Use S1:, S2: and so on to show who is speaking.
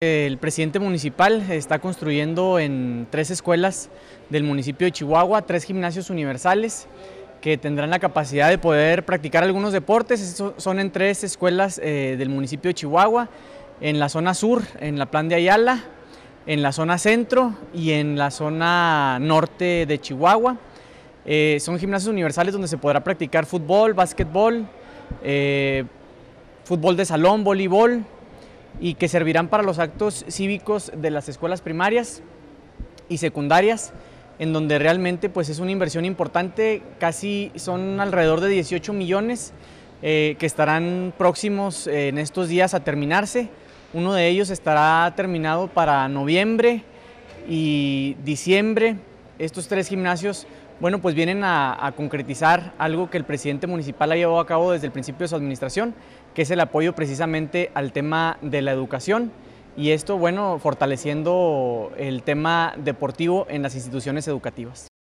S1: El presidente municipal está construyendo en tres escuelas del municipio de Chihuahua, tres gimnasios universales que tendrán la capacidad de poder practicar algunos deportes. son en tres escuelas eh, del municipio de Chihuahua, en la zona sur, en la Plan de Ayala, en la zona centro y en la zona norte de Chihuahua. Eh, son gimnasios universales donde se podrá practicar fútbol, básquetbol, eh, fútbol de salón, voleibol, y que servirán para los actos cívicos de las escuelas primarias y secundarias, en donde realmente pues, es una inversión importante, casi son alrededor de 18 millones eh, que estarán próximos eh, en estos días a terminarse. Uno de ellos estará terminado para noviembre y diciembre. Estos tres gimnasios bueno, pues vienen a, concretizar algo que el presidente municipal ha llevado a cabo desde el principio de su administración, que es el apoyo precisamente al tema de la educación y esto, bueno, fortaleciendo el tema deportivo en las instituciones educativas.